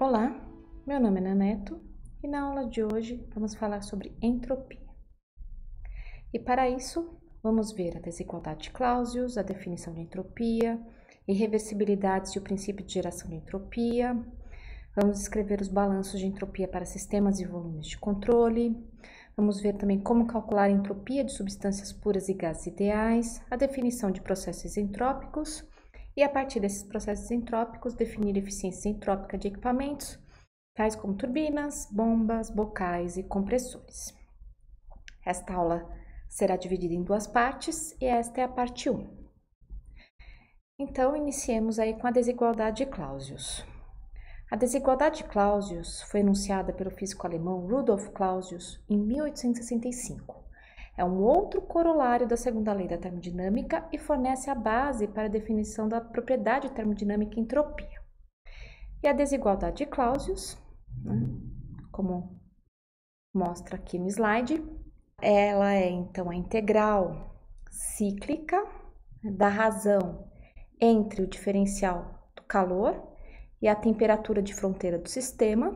Olá, meu nome é Naneto e na aula de hoje vamos falar sobre entropia. E para isso, vamos ver a desigualdade de Clausius, a definição de entropia, irreversibilidades e o princípio de geração de entropia. Vamos escrever os balanços de entropia para sistemas e volumes de controle, Vamos ver também como calcular a entropia de substâncias puras e gases ideais, a definição de processos entrópicos e, a partir desses processos entrópicos, definir eficiência entrópica de equipamentos, tais como turbinas, bombas, bocais e compressores. Esta aula será dividida em duas partes e esta é a parte 1. Então, iniciemos aí com a desigualdade de Clausius. A desigualdade de Clausius foi enunciada pelo físico alemão Rudolf Clausius em 1865. É um outro corolário da segunda lei da termodinâmica e fornece a base para a definição da propriedade termodinâmica entropia. E a desigualdade de Clausius, né, como mostra aqui no slide, ela é então a integral cíclica da razão entre o diferencial do calor e a temperatura de fronteira do sistema.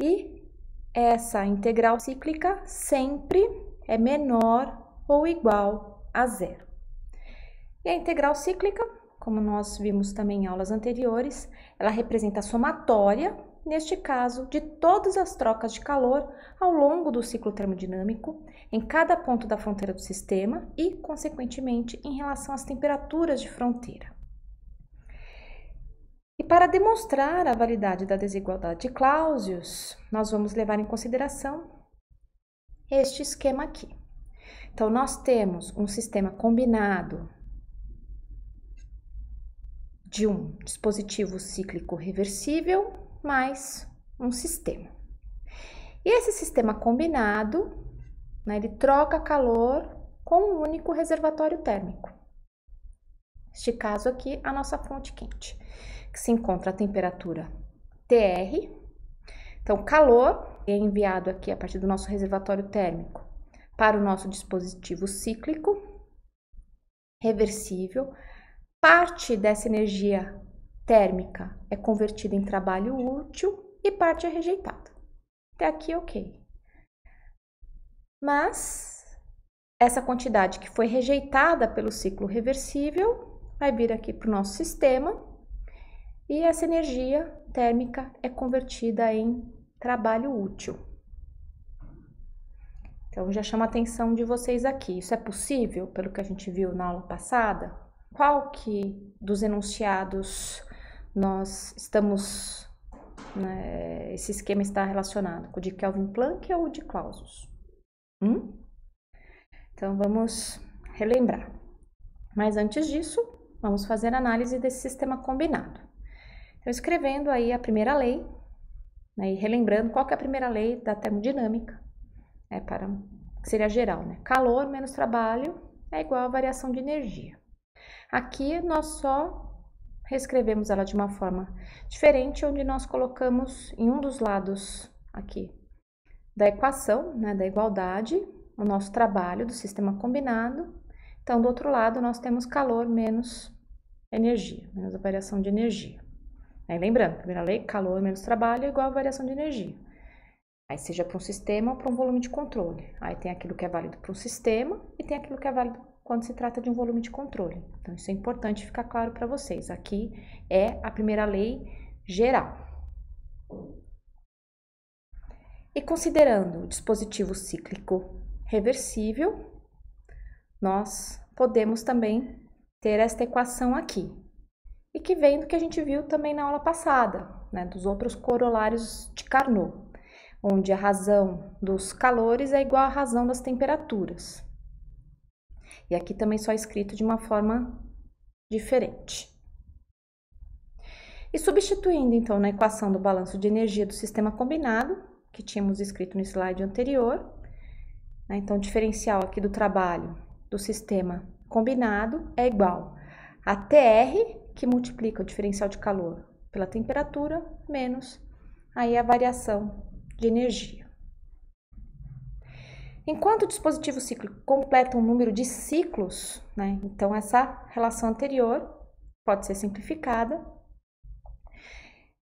E essa integral cíclica sempre é menor ou igual a zero. E a integral cíclica, como nós vimos também em aulas anteriores, ela representa a somatória, neste caso, de todas as trocas de calor ao longo do ciclo termodinâmico, em cada ponto da fronteira do sistema e, consequentemente, em relação às temperaturas de fronteira. E para demonstrar a validade da desigualdade de Clausius, nós vamos levar em consideração este esquema aqui. Então, nós temos um sistema combinado de um dispositivo cíclico reversível mais um sistema. E esse sistema combinado, né, ele troca calor com um único reservatório térmico. Neste caso aqui, a nossa fonte quente que se encontra a temperatura TR. Então, calor é enviado aqui a partir do nosso reservatório térmico para o nosso dispositivo cíclico reversível. Parte dessa energia térmica é convertida em trabalho útil e parte é rejeitada. Até aqui, ok. Mas essa quantidade que foi rejeitada pelo ciclo reversível vai vir aqui para o nosso sistema e essa energia térmica é convertida em trabalho útil. Então já chama a atenção de vocês aqui. Isso é possível, pelo que a gente viu na aula passada? Qual que dos enunciados nós estamos né, esse esquema está relacionado com o de Kelvin Planck ou o de Clausius. Hum? Então vamos relembrar. Mas antes disso, vamos fazer a análise desse sistema combinado. Então, escrevendo aí a primeira lei, né, e relembrando qual que é a primeira lei da termodinâmica, né, para, que seria geral, né? Calor menos trabalho é igual a variação de energia. Aqui nós só reescrevemos ela de uma forma diferente, onde nós colocamos em um dos lados aqui da equação, né, da igualdade, o nosso trabalho do sistema combinado. Então, do outro lado, nós temos calor menos energia, menos a variação de energia. Né, lembrando, primeira lei, calor menos trabalho é igual a variação de energia. Aí seja para um sistema ou para um volume de controle. Aí tem aquilo que é válido para um sistema e tem aquilo que é válido quando se trata de um volume de controle. Então isso é importante ficar claro para vocês. Aqui é a primeira lei geral. E considerando o dispositivo cíclico reversível, nós podemos também ter esta equação aqui e que vem do que a gente viu também na aula passada, né, dos outros corolários de Carnot, onde a razão dos calores é igual à razão das temperaturas. E aqui também só é escrito de uma forma diferente. E substituindo então na equação do balanço de energia do sistema combinado, que tínhamos escrito no slide anterior, né, então o diferencial aqui do trabalho do sistema combinado é igual a TR, que multiplica o diferencial de calor pela temperatura menos aí a variação de energia. Enquanto o dispositivo cíclico completa um número de ciclos, né, então essa relação anterior pode ser simplificada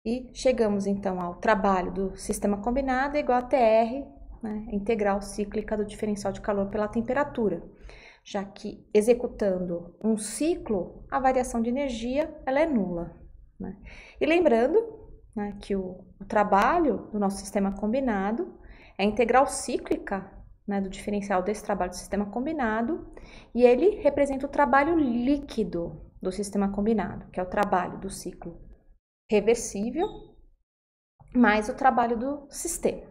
e chegamos então ao trabalho do sistema combinado igual a TR, né, integral cíclica do diferencial de calor pela temperatura já que executando um ciclo, a variação de energia ela é nula. Né? E lembrando né, que o, o, trabalho do nosso sistema combinado é integral cíclica né, do diferencial desse trabalho do sistema combinado e ele representa o trabalho líquido do sistema combinado, que é o trabalho do ciclo reversível mais o trabalho do sistema.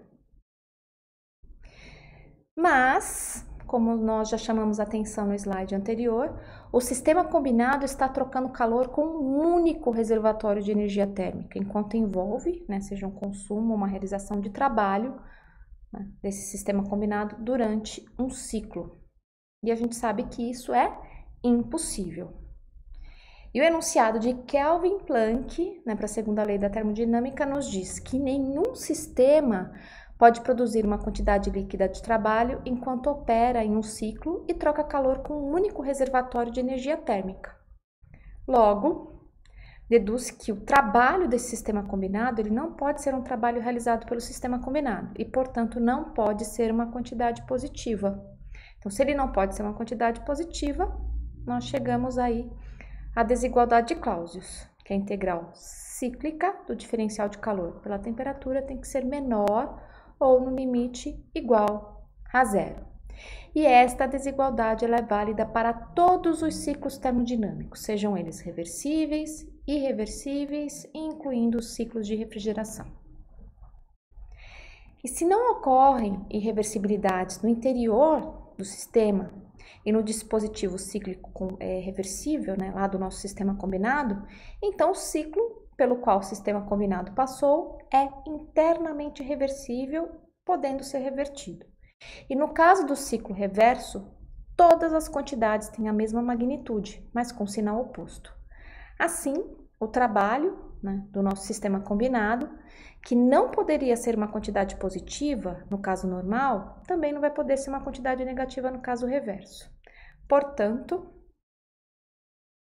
Mas como nós já chamamos atenção no slide anterior, o sistema combinado está trocando calor com um único reservatório de energia térmica, enquanto envolve, né, seja um consumo, uma realização de trabalho né, desse sistema combinado durante um ciclo. E a gente sabe que isso é impossível. E o enunciado de Kelvin Planck, né, para a segunda lei da termodinâmica, nos diz que nenhum sistema Pode produzir uma quantidade líquida de trabalho enquanto opera em um ciclo e troca calor com um único reservatório de energia térmica. Logo, deduz que o trabalho desse sistema combinado ele não pode ser um trabalho realizado pelo sistema combinado e, portanto, não pode ser uma quantidade positiva. Então, se ele não pode ser uma quantidade positiva, nós chegamos aí à desigualdade de Clausius, que é a integral cíclica do diferencial de calor pela temperatura tem que ser menor ou no limite igual a zero. E esta desigualdade ela é válida para todos os ciclos termodinâmicos, sejam eles reversíveis, irreversíveis, incluindo os ciclos de refrigeração. E se não ocorrem irreversibilidades no interior do sistema e no dispositivo cíclico é, reversível, né, lá do nosso sistema combinado, então o ciclo pelo qual o sistema combinado passou é internamente reversível, podendo ser revertido. E no caso do ciclo reverso, todas as quantidades têm a mesma magnitude, mas com sinal oposto. Assim, o trabalho né, do nosso sistema combinado, que não poderia ser uma quantidade positiva no caso normal, também não vai poder ser uma quantidade negativa no caso reverso. Portanto,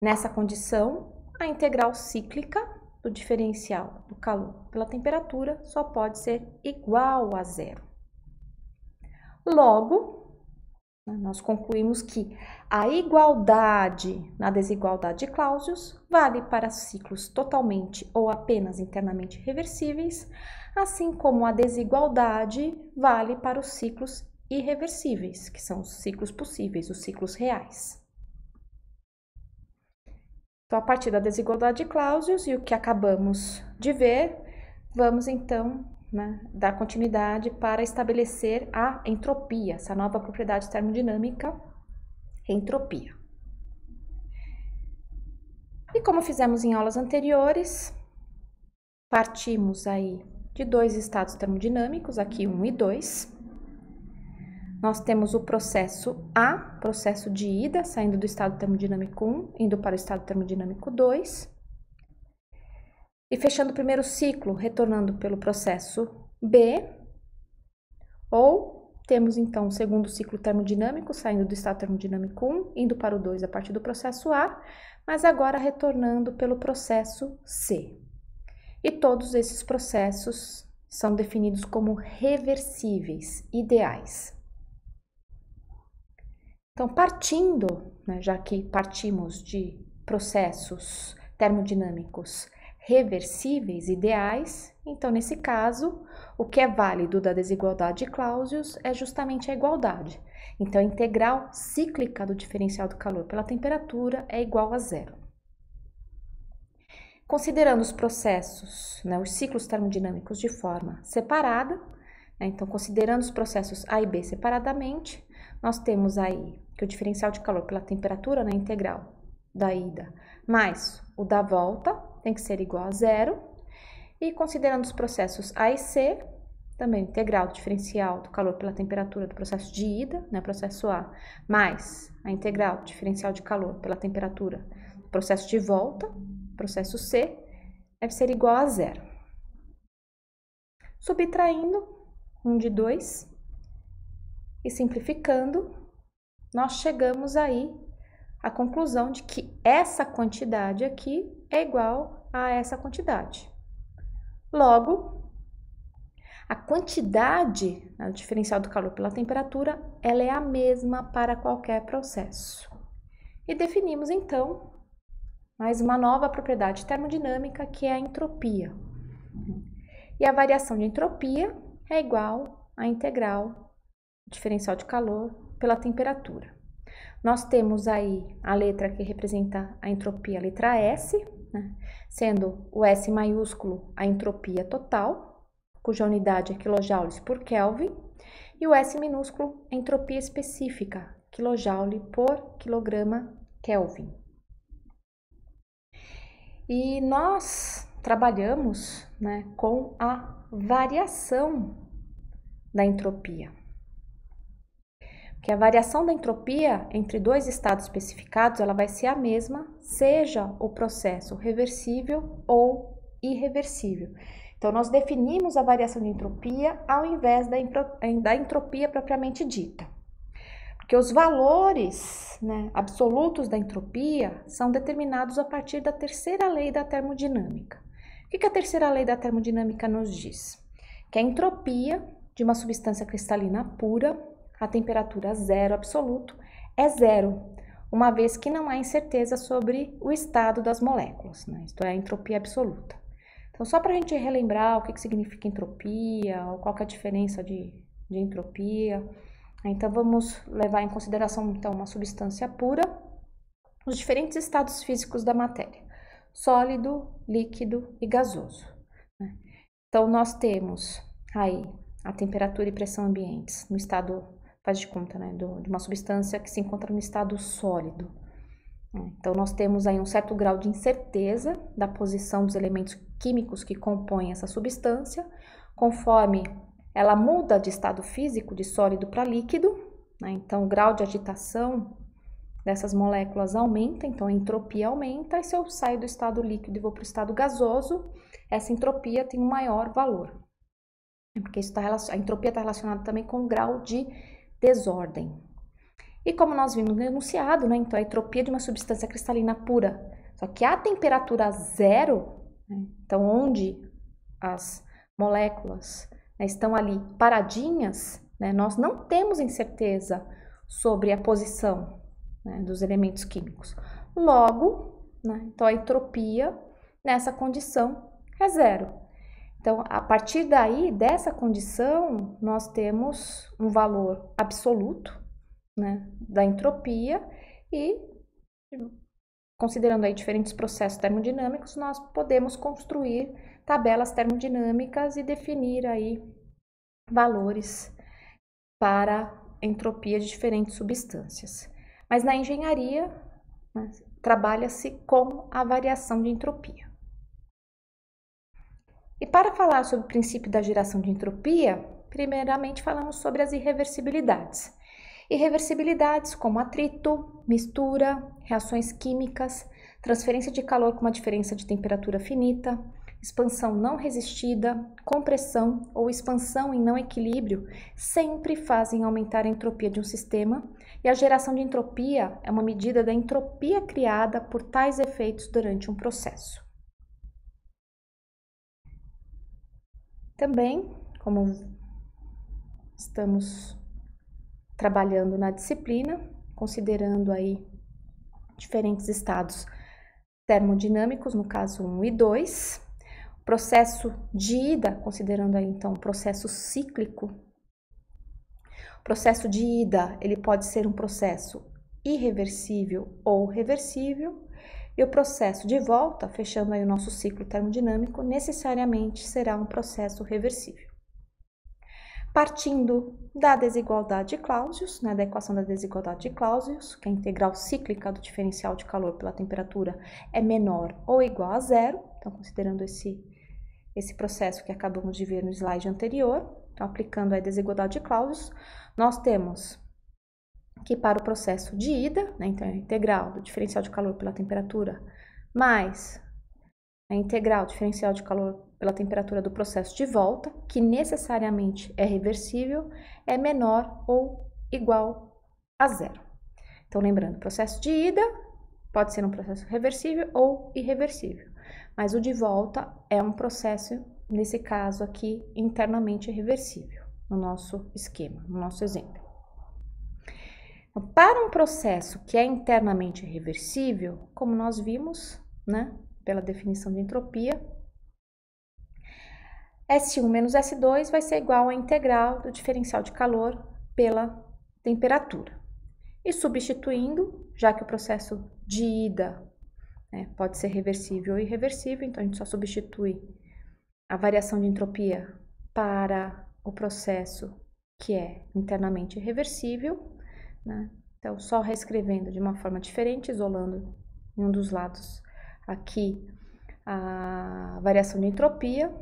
nessa condição, a integral cíclica do diferencial do calor pela temperatura só pode ser igual a zero. Logo, nós concluímos que a igualdade na desigualdade de Clausius vale para ciclos totalmente ou apenas internamente reversíveis, assim como a desigualdade vale para os ciclos irreversíveis, que são os ciclos possíveis, os ciclos reais. Então, a partir da desigualdade de Clausius e o que acabamos de ver, vamos então né, dar continuidade para estabelecer a entropia, essa nova propriedade termodinâmica, entropia. E como fizemos em aulas anteriores, partimos aí de dois estados termodinâmicos, aqui 1 um e 2, nós temos o processo A, processo de ida, saindo do estado termodinâmico 1, indo para o estado termodinâmico 2. E fechando o primeiro ciclo, retornando pelo processo B. Ou temos então o segundo ciclo termodinâmico, saindo do estado termodinâmico 1, indo para o 2 a partir do processo A, mas agora retornando pelo processo C. E todos esses processos são definidos como reversíveis, ideais. Então, partindo, né, já que partimos de processos termodinâmicos reversíveis ideais, então nesse caso, o que é válido da desigualdade de Clausius é justamente a igualdade. Então, a integral cíclica do diferencial do calor pela temperatura é igual a zero. Considerando os processos, né, os ciclos termodinâmicos de forma separada, né, então considerando os processos A e B separadamente, nós temos aí que é o diferencial de calor pela temperatura na né, integral da ida, mais o da volta, tem que ser igual a zero. E considerando os processos A e C, também integral diferencial do calor pela temperatura do processo de ida, né, processo A, mais a integral diferencial de calor pela temperatura do processo de volta, processo C, deve ser igual a zero. Subtraindo 1 um de 2 e simplificando, nós chegamos aí à conclusão de que essa quantidade aqui é igual a essa quantidade. Logo, a quantidade, né, o diferencial do calor pela temperatura, ela é a mesma para qualquer processo. E definimos então mais uma nova propriedade termodinâmica que é a entropia. E a variação de entropia é igual à integral diferencial de calor pela temperatura. Nós temos aí a letra que representa a entropia, a letra S, né? sendo o S maiúsculo a entropia total, cuja unidade é quilojoules por Kelvin, e o S minúsculo a entropia específica, quilojoule por quilograma Kelvin. E nós trabalhamos né, com a variação da entropia que a variação da entropia entre dois estados especificados ela vai ser a mesma, seja o processo reversível ou irreversível. Então, nós definimos a variação de entropia ao invés da, eh, entropia propriamente dita. Porque os valores né, absolutos da entropia são determinados a partir da terceira lei da termodinâmica. O que a terceira lei da termodinâmica nos diz? Que a entropia de uma substância cristalina pura a temperatura zero absoluto é zero, uma vez que não há incerteza sobre o estado das moléculas, né? isto é, a entropia absoluta. Então, só para a gente relembrar o que, que significa entropia, qual é a diferença de, de entropia, né? então vamos levar em consideração então, uma substância pura, os diferentes estados físicos da matéria, sólido, líquido e gasoso. Né? Então, nós temos aí a temperatura e pressão ambientes no estado faz de conta, né, do, de uma substância que se encontra no estado sólido. Né. Então, nós temos aí um certo grau de incerteza da posição dos elementos químicos que compõem essa substância, conforme ela muda de estado físico, de sólido para líquido, né? então o grau de agitação dessas moléculas aumenta, então a entropia aumenta, e se eu saio do estado líquido e vou para o estado gasoso, essa entropia tem um maior valor. É porque isso tá, a entropia está relacionada também com o grau de desordem. E como nós vimos no enunciado, né, então a entropia é de uma substância cristalina pura, só que a temperatura zero, né, então onde as moléculas né, estão ali paradinhas, né, nós não temos incerteza sobre a posição né, dos elementos químicos. Logo, né, então a entropia nessa condição é zero. Então, a partir daí, dessa condição, nós temos um valor absoluto né, da entropia e, considerando aí diferentes processos termodinâmicos, nós podemos construir tabelas termodinâmicas e definir aí valores para entropia de diferentes substâncias. Mas na engenharia, né, trabalha-se com a variação de entropia. E para falar sobre o princípio da geração de entropia, primeiramente falamos sobre as irreversibilidades. Irreversibilidades como atrito, mistura, reações químicas, transferência de calor com uma diferença de temperatura finita, expansão não resistida, compressão ou expansão em não equilíbrio sempre fazem aumentar a entropia de um sistema, e a geração de entropia é uma medida da entropia criada por tais efeitos durante um processo. Também, como estamos trabalhando na disciplina, considerando aí diferentes estados termodinâmicos, no caso 1 e 2, processo de ida, considerando aí então o processo cíclico. O processo de ida, ele pode ser um processo irreversível ou reversível. E o processo de volta, fechando aí o nosso ciclo termodinâmico, necessariamente será um processo reversível. Partindo da desigualdade de Clausius, né, da equação da desigualdade de Clausius, que é a integral cíclica do diferencial de calor pela temperatura é menor ou igual a zero, então considerando esse, esse processo que acabamos de ver no slide anterior, então aplicando a desigualdade de Clausius, nós temos que para o processo de ida, né, então a é integral do diferencial de calor pela temperatura, mais a é integral do diferencial de calor pela temperatura do processo de volta, que necessariamente é reversível, é menor ou igual a zero. Então, lembrando, processo de ida pode ser um processo reversível ou irreversível, mas o de volta é um processo, nesse caso aqui, internamente reversível, no nosso esquema, no nosso exemplo. Então, para um processo que é internamente reversível, como nós vimos, né, pela definição de entropia, S1 menos S2 vai ser igual à integral do diferencial de calor pela temperatura. E substituindo, já que o processo de ida né, pode ser reversível ou irreversível, então a gente só substitui a variação de entropia para o processo que é internamente reversível, né? Então, só reescrevendo de uma forma diferente, isolando em um dos lados aqui a variação de entropia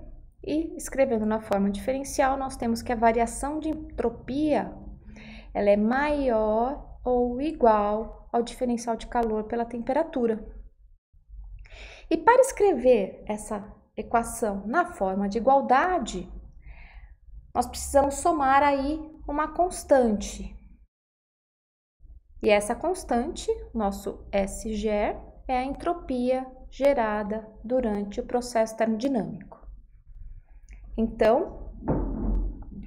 e escrevendo na forma diferencial, nós temos que a variação de entropia ela é maior ou igual ao diferencial de calor pela temperatura. E para escrever essa equação na forma de igualdade, nós precisamos somar aí uma constante, e essa constante, nosso SGE, é a entropia gerada durante o processo termodinâmico. Então,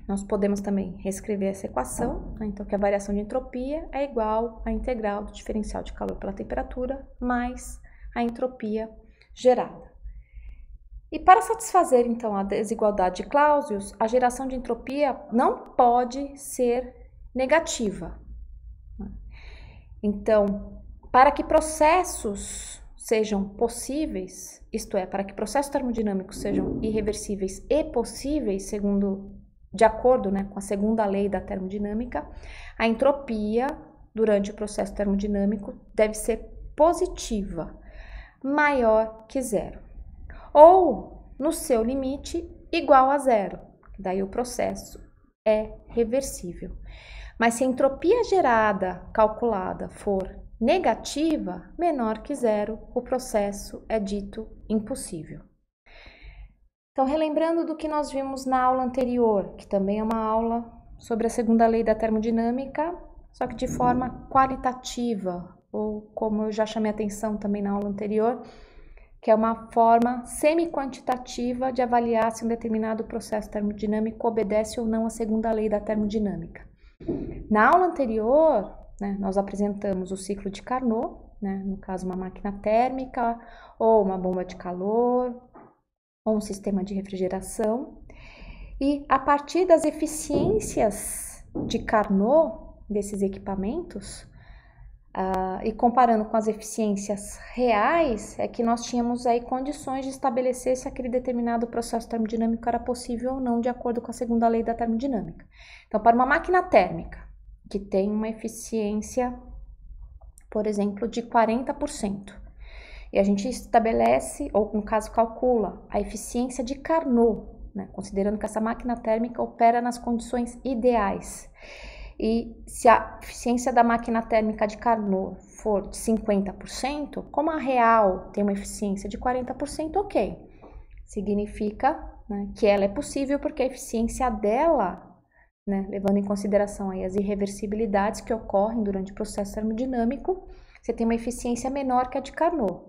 nós podemos também reescrever essa equação, né? então que a variação de entropia é igual à integral do diferencial de calor pela temperatura mais a entropia gerada. E para satisfazer então a desigualdade de Clausius, a geração de entropia não pode ser negativa, então, para que processos sejam possíveis, isto é, para que processos termodinâmicos sejam irreversíveis e possíveis, segundo de acordo né, com a segunda lei da termodinâmica, a entropia durante o processo termodinâmico deve ser positiva, maior que zero, ou no seu limite igual a zero. Daí o processo é reversível. Mas se a entropia gerada calculada for negativa, menor que zero, o processo é dito impossível. Então, relembrando do que nós vimos na aula anterior, que também é uma aula sobre a segunda lei da termodinâmica, só que de forma qualitativa, ou como eu já chamei atenção também na aula anterior, que é uma forma semi-quantitativa de avaliar se um determinado processo termodinâmico obedece ou não à segunda lei da termodinâmica. Na aula anterior, né, nós apresentamos o ciclo de Carnot, né, no caso uma máquina térmica ou uma bomba de calor ou um sistema de refrigeração. E a partir das eficiências de Carnot desses equipamentos, Uh, e comparando com as eficiências reais, é que nós tínhamos aí condições de estabelecer se aquele determinado processo termodinâmico era possível ou não, de acordo com a segunda lei da termodinâmica. Então, para uma máquina térmica que tem uma eficiência, por exemplo, de 40%, e a gente estabelece, ou no caso calcula, a eficiência de Carnot, né, considerando que essa máquina térmica opera nas condições ideais e se a eficiência da máquina térmica de Carnot for de 50%, como a real tem uma eficiência de 40%, ok. Significa né, que ela é possível porque a eficiência dela, né, levando em consideração aí as irreversibilidades que ocorrem durante o processo termodinâmico, você tem uma eficiência menor que a de Carnot.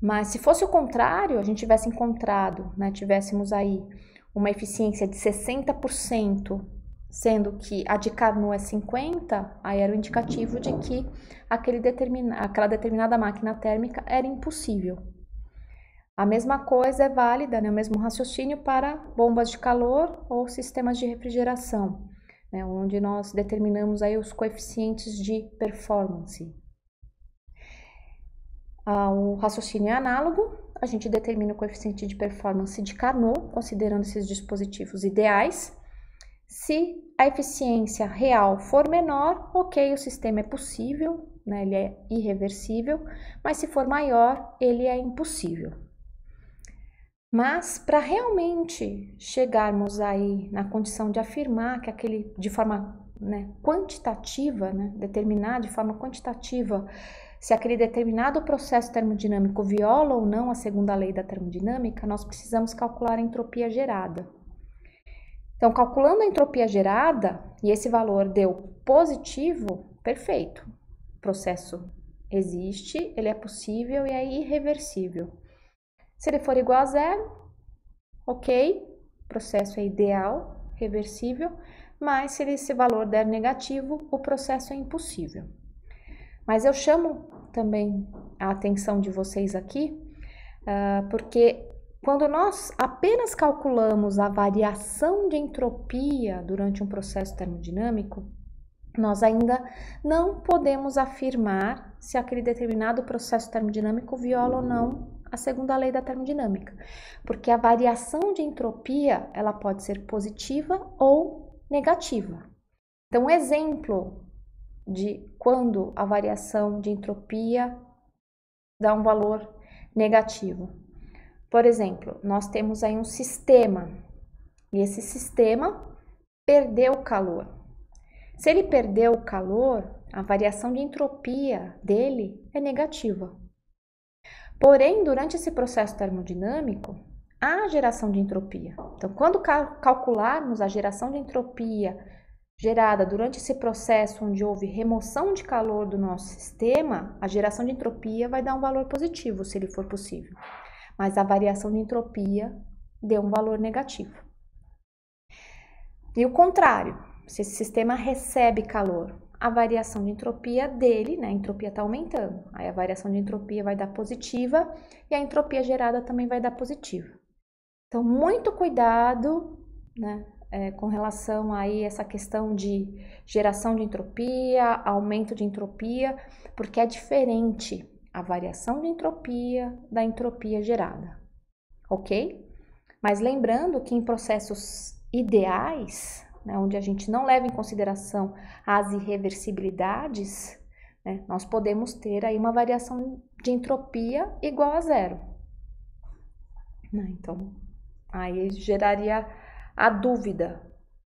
Mas se fosse o contrário, a gente tivesse encontrado, né, tivéssemos aí uma eficiência de 60% sendo que a de Carnot é 50, aí era o indicativo de que aquele determina, aquela determinada máquina térmica era impossível. A mesma coisa é válida, né, o mesmo raciocínio para bombas de calor ou sistemas de refrigeração, né, onde nós determinamos aí os coeficientes de performance. Ah, o raciocínio é análogo, a gente determina o coeficiente de performance de Carnot, considerando esses dispositivos ideais, se a eficiência real for menor, ok, o sistema é possível, né, ele é irreversível, mas se for maior, ele é impossível. Mas para realmente chegarmos aí na condição de afirmar que aquele, de forma né, quantitativa, né, determinar de forma quantitativa se aquele determinado processo termodinâmico viola ou não a segunda lei da termodinâmica, nós precisamos calcular a entropia gerada. Então, calculando a entropia gerada e esse valor deu positivo, perfeito. O processo existe, ele é possível e é irreversível. Se ele for igual a zero, ok, o processo é ideal, reversível, mas se esse valor der negativo, o processo é impossível. Mas eu chamo também a atenção de vocês aqui, uh, porque quando nós apenas calculamos a variação de entropia durante um processo termodinâmico, nós ainda não podemos afirmar se aquele determinado processo termodinâmico viola ou não a segunda lei da termodinâmica, porque a variação de entropia ela pode ser positiva ou negativa. Então, um exemplo de quando a variação de entropia dá um valor negativo. Por exemplo, nós temos aí um sistema e esse sistema perdeu calor. Se ele perdeu o calor, a variação de entropia dele é negativa. Porém, durante esse processo termodinâmico, há geração de entropia. Então, quando calcularmos a geração de entropia gerada durante esse processo onde houve remoção de calor do nosso sistema, a geração de entropia vai dar um valor positivo, se ele for possível mas a variação de entropia deu um valor negativo. E o contrário, se esse sistema recebe calor, a variação de entropia dele, né, a entropia está aumentando, aí a variação de entropia vai dar positiva e a entropia gerada também vai dar positiva. Então, muito cuidado né, é, com relação aí essa questão de geração de entropia, aumento de entropia, porque é diferente, a variação de entropia da entropia gerada, ok? Mas lembrando que em processos ideais, né, onde a gente não leva em consideração as irreversibilidades, né, nós podemos ter aí uma variação de entropia igual a zero. Né, então, aí geraria a dúvida,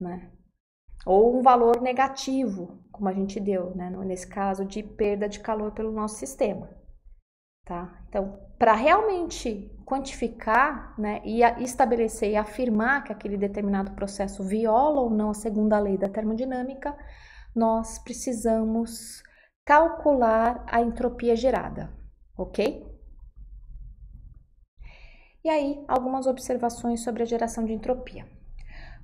né? Ou um valor negativo, como a gente deu, né, nesse caso de perda de calor pelo nosso sistema. Tá? Então, para realmente quantificar né, e estabelecer e afirmar que aquele determinado processo viola ou não a segunda lei da termodinâmica, nós precisamos calcular a entropia gerada, ok? E aí, algumas observações sobre a geração de entropia.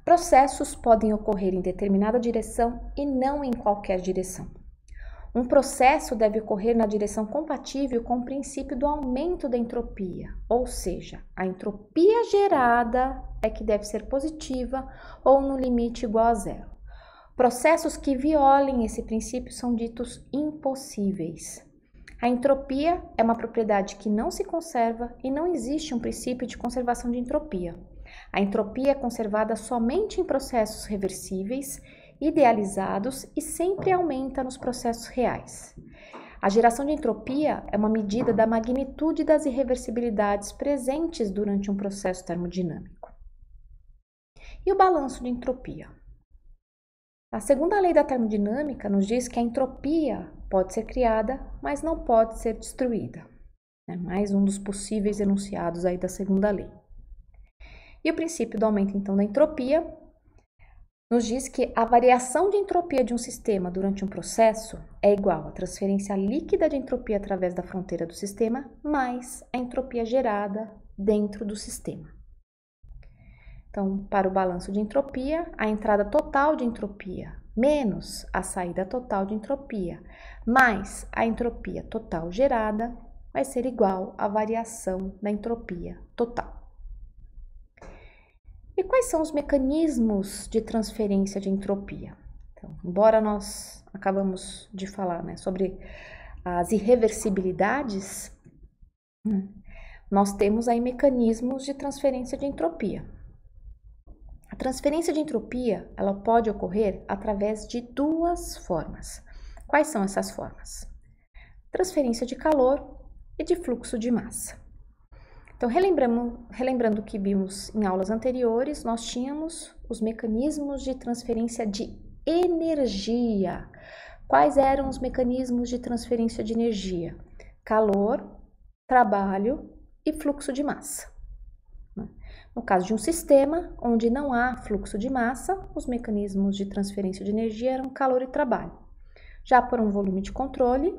Processos podem ocorrer em determinada direção e não em qualquer direção. Um processo deve ocorrer na direção compatível com o princípio do aumento da entropia, ou seja, a entropia gerada é que deve ser positiva ou no limite igual a zero. Processos que violem esse princípio são ditos impossíveis. A entropia é uma propriedade que não se conserva e não existe um princípio de conservação de entropia. A entropia é conservada somente em processos reversíveis idealizados e sempre aumenta nos processos reais. A geração de entropia é uma medida da magnitude das irreversibilidades presentes durante um processo termodinâmico. E o balanço de entropia? A segunda lei da termodinâmica nos diz que a entropia pode ser criada, mas não pode ser destruída. É mais um dos possíveis enunciados aí da segunda lei. E o princípio do aumento então da entropia nos diz que a variação de entropia de um sistema durante um processo é igual à transferência líquida de entropia através da fronteira do sistema mais a entropia gerada dentro do sistema. Então, para o balanço de entropia, a entrada total de entropia menos a saída total de entropia mais a entropia total gerada vai ser igual à variação da entropia total. E quais são os mecanismos de transferência de entropia? Então, embora nós acabamos de falar né, sobre as irreversibilidades, nós temos aí mecanismos de transferência de entropia. A transferência de entropia ela pode ocorrer através de duas formas. Quais são essas formas? Transferência de calor e de fluxo de massa. Então, relembrando, relembrando que vimos em aulas anteriores, nós tínhamos os mecanismos de transferência de energia. Quais eram os mecanismos de transferência de energia? Calor, trabalho e fluxo de massa. Né? No caso de um sistema onde não há fluxo de massa, os mecanismos de transferência de energia eram calor e trabalho. Já por um volume de controle,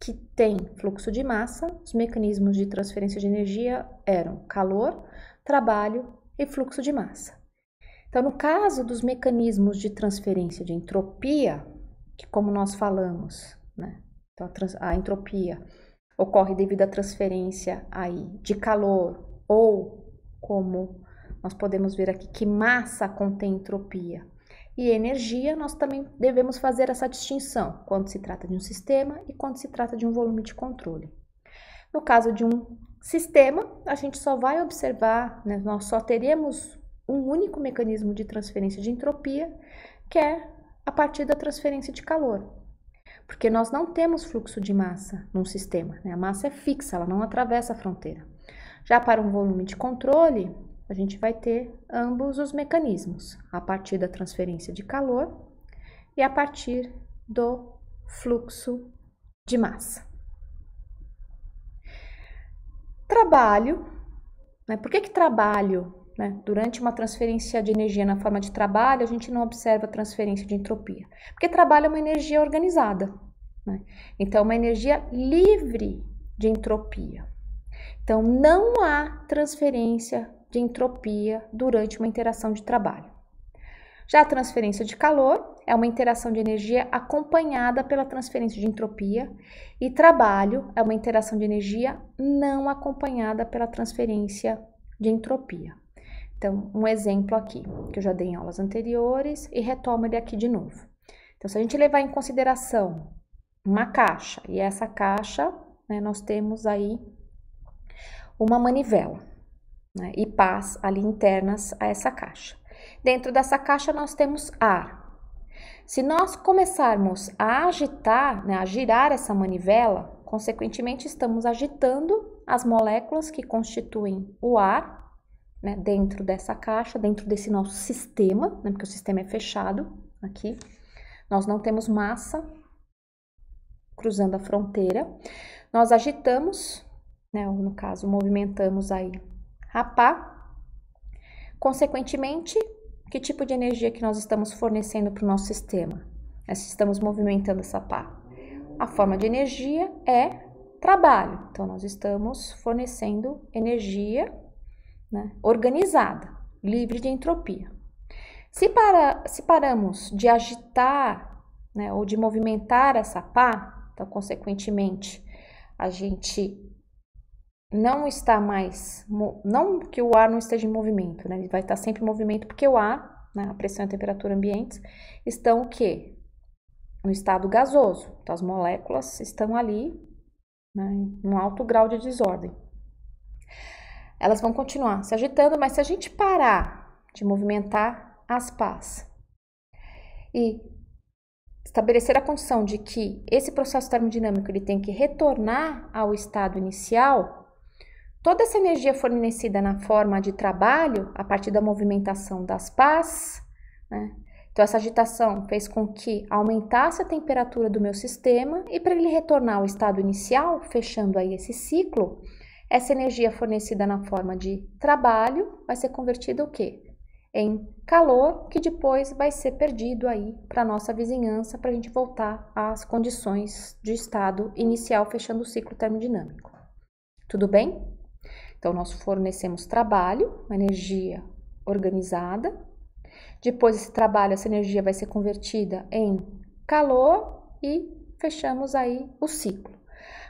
que tem fluxo de massa, os mecanismos de transferência de energia eram calor, trabalho e fluxo de massa. Então, no caso dos mecanismos de transferência de entropia, que como nós falamos, né? Então, a, a entropia ocorre devido à transferência aí de calor ou como nós podemos ver aqui que massa contém entropia, e energia, nós também devemos fazer essa distinção quando se trata de um sistema e quando se trata de um volume de controle. No caso de um sistema, a gente só vai observar, né, nós só teremos um único mecanismo de transferência de entropia, que é a partir da transferência de calor. Porque nós não temos fluxo de massa num sistema, né? a massa é fixa, ela não atravessa a fronteira. Já para um volume de controle, a gente vai ter ambos os mecanismos, a partir da transferência de calor e a partir do fluxo de massa. Trabalho, né? por que, que trabalho? Né? Durante uma transferência de energia na forma de trabalho, a gente não observa transferência de entropia, porque trabalho é uma energia organizada, né? então, é uma energia livre de entropia. Então, não há transferência de entropia durante uma interação de trabalho. Já a transferência de calor é uma interação de energia acompanhada pela transferência de entropia, e trabalho é uma interação de energia não acompanhada pela transferência de entropia. Então, um exemplo aqui, que eu já dei em aulas anteriores e retomo ele aqui de novo. Então, se a gente levar em consideração uma caixa, e essa caixa né, nós temos aí uma manivela né, e pás ali internas a essa caixa. Dentro dessa caixa nós temos ar. Se nós começarmos a agitar, né, a girar essa manivela, consequentemente estamos agitando as moléculas que constituem o ar né, dentro dessa caixa, dentro desse nosso sistema, né, porque o sistema é fechado aqui. Nós não temos massa cruzando a fronteira. Nós agitamos, né, ou no caso, movimentamos aí a pá. Consequentemente, que tipo de energia que nós estamos fornecendo para o nosso sistema? Nós é estamos movimentando essa pá. A forma de energia é trabalho. Então, nós estamos fornecendo energia né, organizada, livre de entropia. Se, para, se paramos de agitar né, ou de movimentar essa pá, então, consequentemente, a gente não está mais, não que o ar não esteja em movimento, né? Ele vai estar sempre em movimento porque o ar, né, a pressão e a temperatura ambientes estão o quê? No estado gasoso. Então as moléculas estão ali, né, em um alto grau de desordem. Elas vão continuar se agitando, mas se a gente parar de movimentar as pás e estabelecer a condição de que esse processo termodinâmico ele tem que retornar ao estado inicial, Toda essa energia fornecida na forma de trabalho, a partir da movimentação das pás, né? Então, essa agitação fez com que aumentasse a temperatura do meu sistema e para ele retornar ao estado inicial, fechando aí esse ciclo, essa energia fornecida na forma de trabalho vai ser convertida o quê? Em calor, que depois vai ser perdido aí para nossa vizinhança para a gente voltar às condições de estado inicial, fechando o ciclo termodinâmico. Tudo bem? Então, nós fornecemos trabalho, uma energia organizada. Depois, esse trabalho, essa energia vai ser convertida em calor e fechamos aí o ciclo.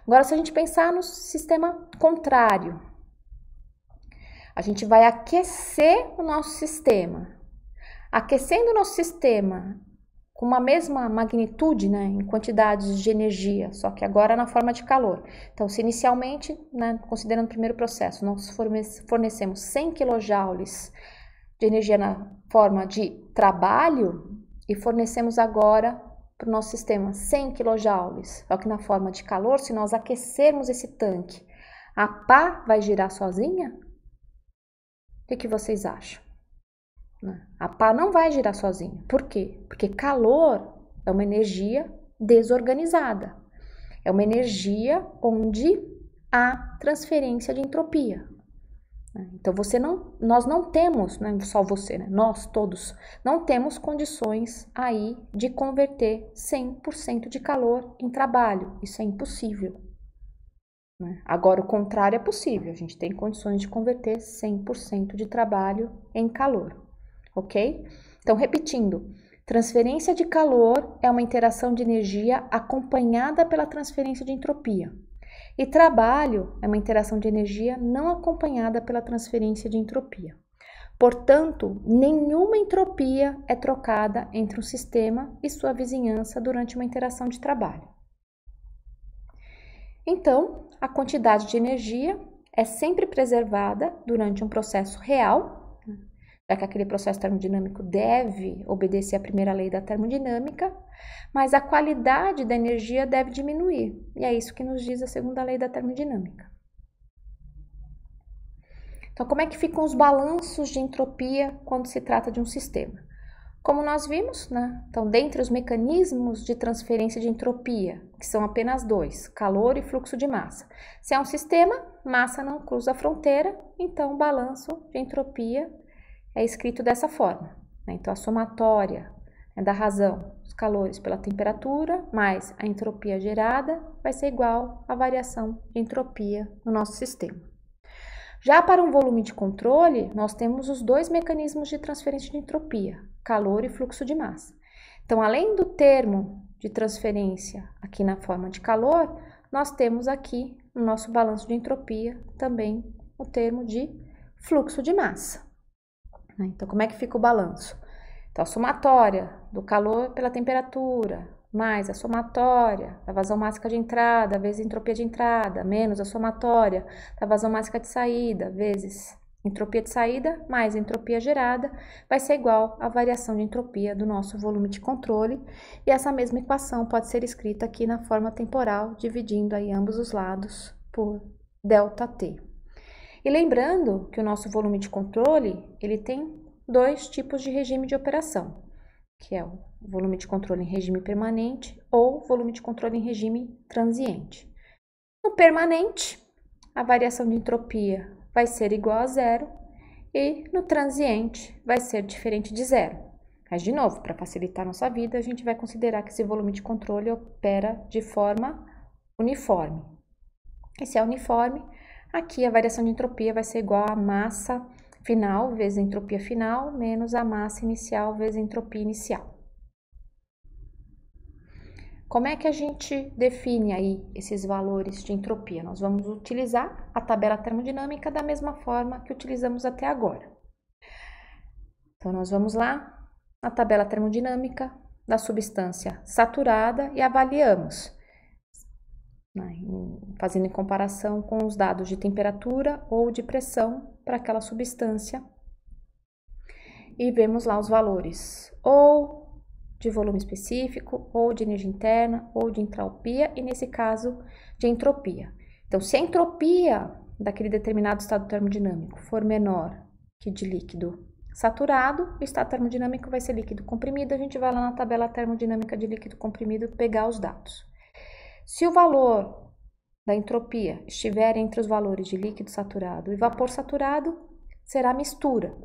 Agora, se a gente pensar no sistema contrário, a gente vai aquecer o nosso sistema. Aquecendo o nosso sistema, com uma mesma magnitude né, em quantidades de energia, só que agora na forma de calor. Então, se inicialmente, né, considerando o primeiro processo, nós fornecemos 100 kJ de energia na forma de trabalho e fornecemos agora para o nosso sistema 100 kJ, só que na forma de calor, se nós aquecermos esse tanque, a pá vai girar sozinha? O que, que vocês acham? Né? A pá não vai girar sozinha. Por quê? Porque calor é uma energia desorganizada. É uma energia onde há transferência de entropia. Né? Então você não, nós não temos, não é só você, né? nós todos, não temos condições aí de converter 100% de calor em trabalho. Isso é impossível. Né? Agora, o contrário é possível, a gente tem condições de converter 100% de trabalho em calor ok? Então, repetindo. Transferência de calor é uma interação de energia acompanhada pela transferência de entropia. E trabalho é uma interação de energia não acompanhada pela transferência de entropia. Portanto, nenhuma entropia é trocada entre um sistema e sua vizinhança durante uma interação de trabalho. Então, a quantidade de energia é sempre preservada durante um processo real já que aquele processo termodinâmico deve obedecer à primeira lei da termodinâmica, mas a qualidade da energia deve diminuir. E é isso que nos diz a segunda lei da termodinâmica. Então, como é que ficam os balanços de entropia quando se trata de um sistema? Como nós vimos, né? Então, dentre os mecanismos de transferência de entropia, que são apenas dois, calor e fluxo de massa. Se é um sistema, massa não cruza a fronteira, então o balanço de entropia é escrito dessa forma. Né? Então, a somatória né, da razão dos calores pela temperatura mais a entropia gerada vai ser igual à variação de entropia no nosso sistema. Já para um volume de controle, nós temos os dois mecanismos de transferência de entropia, calor e fluxo de massa. Então, além do termo de transferência aqui na forma de calor, nós temos aqui no nosso balanço de entropia também o termo de fluxo de massa. Né? Então, como é que fica o balanço? Então, a somatória do calor pela temperatura, mais a somatória da vazão máxima de entrada, vezes entropia de entrada, menos a somatória da vazão máxima de saída, vezes entropia de saída, mais entropia gerada, vai ser igual à variação de entropia do nosso volume de controle. E essa mesma equação pode ser escrita aqui na forma temporal, dividindo aí ambos os lados por delta T. E lembrando que o nosso volume de controle, ele tem dois tipos de regime de operação, que é o volume de controle em regime permanente ou volume de controle em regime transiente. No permanente, a variação de entropia vai ser igual a zero e no transiente vai ser diferente de zero. Mas, de novo, para facilitar nossa vida, a gente vai considerar que esse volume de controle opera de forma uniforme. E se é uniforme, Aqui a variação de entropia vai ser igual à massa final vezes a entropia final menos a massa inicial vezes a entropia inicial. Como é que a gente define aí esses valores de entropia? Nós vamos utilizar a tabela termodinâmica da mesma forma que utilizamos até agora. Então, nós vamos lá na tabela termodinâmica da substância saturada e avaliamos né, fazendo em comparação com os dados de temperatura ou de pressão para aquela substância. E vemos lá os valores, ou de volume específico, ou de energia interna, ou de entalpia, e nesse caso, de entropia. Então, se a entropia daquele determinado estado termodinâmico for menor que de líquido saturado, o estado termodinâmico vai ser líquido comprimido. A gente vai lá na tabela termodinâmica de líquido comprimido pegar os dados. Se o valor da entropia estiver entre os valores de líquido saturado e vapor saturado, será mistura.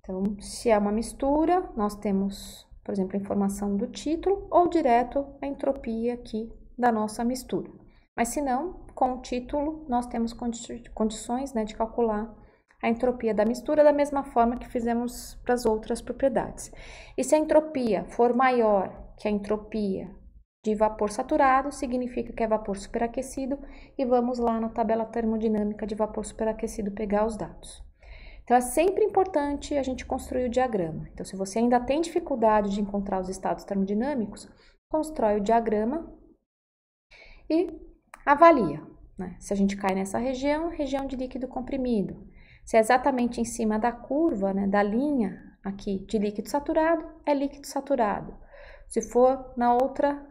Então, se é uma mistura, nós temos, por exemplo, a informação do título ou direto a entropia aqui da nossa mistura. Mas se não, com o título, nós temos condi condições né, de calcular a entropia da mistura da mesma forma que fizemos para as outras propriedades. E se a entropia for maior que a entropia de vapor saturado significa que é vapor superaquecido e vamos lá na tabela termodinâmica de vapor superaquecido pegar os dados. Então é sempre importante a gente construir o diagrama. Então se você ainda tem dificuldade de encontrar os estados termodinâmicos, constrói o diagrama e avalia. Né? Se a gente cai nessa região, região de líquido comprimido. Se é exatamente em cima da curva, né, da linha aqui de líquido saturado, é líquido saturado. Se for na outra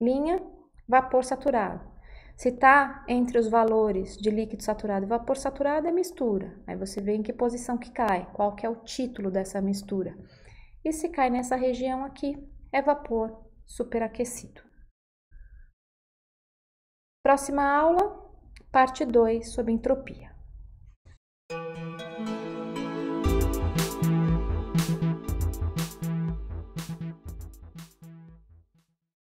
linha, vapor saturado. Se está entre os valores de líquido saturado e vapor saturado, é mistura. Aí você vê em que posição que cai, qual que é o título dessa mistura. E se cai nessa região aqui, é vapor superaquecido. Próxima aula, parte 2 sobre entropia.